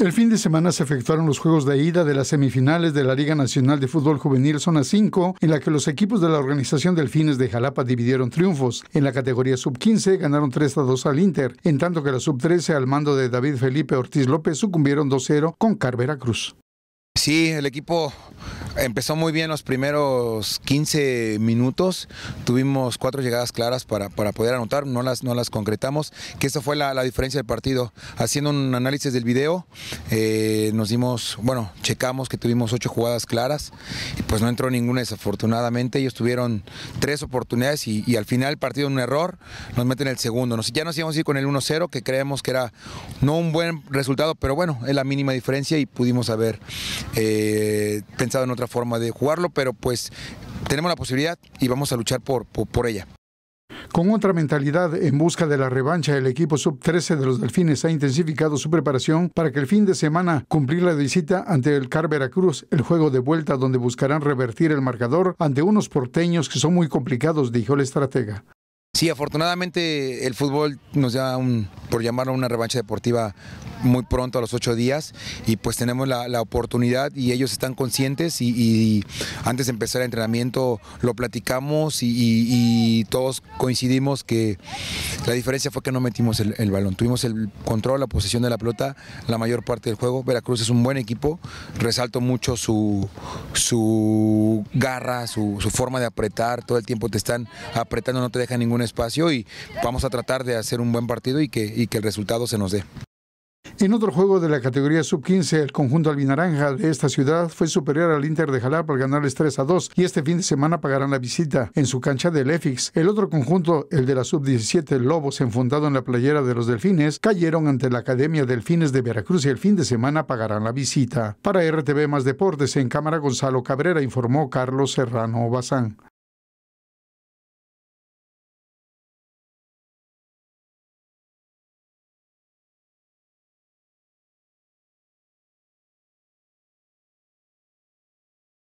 El fin de semana se efectuaron los juegos de ida de las semifinales de la Liga Nacional de Fútbol Juvenil Zona 5, en la que los equipos de la organización Delfines de Jalapa dividieron triunfos. En la categoría sub-15 ganaron 3 a 2 al Inter, en tanto que la sub-13 al mando de David Felipe Ortiz López sucumbieron 2-0 con Carvera Cruz. Sí, el equipo empezó muy bien los primeros 15 minutos, tuvimos cuatro llegadas claras para, poder anotar, no las, no las concretamos, que esa fue la, diferencia del partido. Haciendo un análisis del video, eh, nos dimos, bueno, checamos que tuvimos ocho jugadas claras, pues no entró ninguna desafortunadamente, ellos tuvieron tres oportunidades y, al final el partido un error, nos meten el segundo, nos, ya nos íbamos a ir con el 1-0, que creemos que era no un buen resultado, pero bueno, es la mínima diferencia y pudimos haber eh, pensado en otra forma de jugarlo, pero pues tenemos la posibilidad y vamos a luchar por, por, ella. Con otra mentalidad en busca de la revancha, el equipo sub-13 de los Delfines ha intensificado su preparación para que el fin de semana cumplir la visita ante el Carveracruz. el juego de vuelta donde buscarán revertir el marcador ante unos porteños que son muy complicados, dijo el estratega. Sí, afortunadamente el fútbol nos da, un, por llamarlo, una revancha deportiva muy pronto, a los ocho días, y pues tenemos la, oportunidad y ellos están conscientes y, antes de empezar el entrenamiento lo platicamos y, todos coincidimos que la diferencia fue que no metimos el, balón, tuvimos el control, la posesión de la pelota la mayor parte del juego. Veracruz es un buen equipo, resalto mucho su, su garra, su, su forma de apretar, todo el tiempo te están apretando, no te dejan ningún espacio y vamos a tratar de hacer un buen partido y que, el resultado se nos dé. En otro juego de la categoría sub-15, el conjunto albinaranja de esta ciudad fue superior al Inter de Jalapa al ganarles 3 a 2 y este fin de semana pagarán la visita en su cancha del EFIX. El otro conjunto, el de la sub-17 Lobos, enfundado en la playera de los Delfines, cayeron ante la Academia Delfines de Veracruz y el fin de semana pagarán la visita. Para RTV Más Deportes, en cámara Gonzalo Cabrera informó Carlos Serrano Bazán.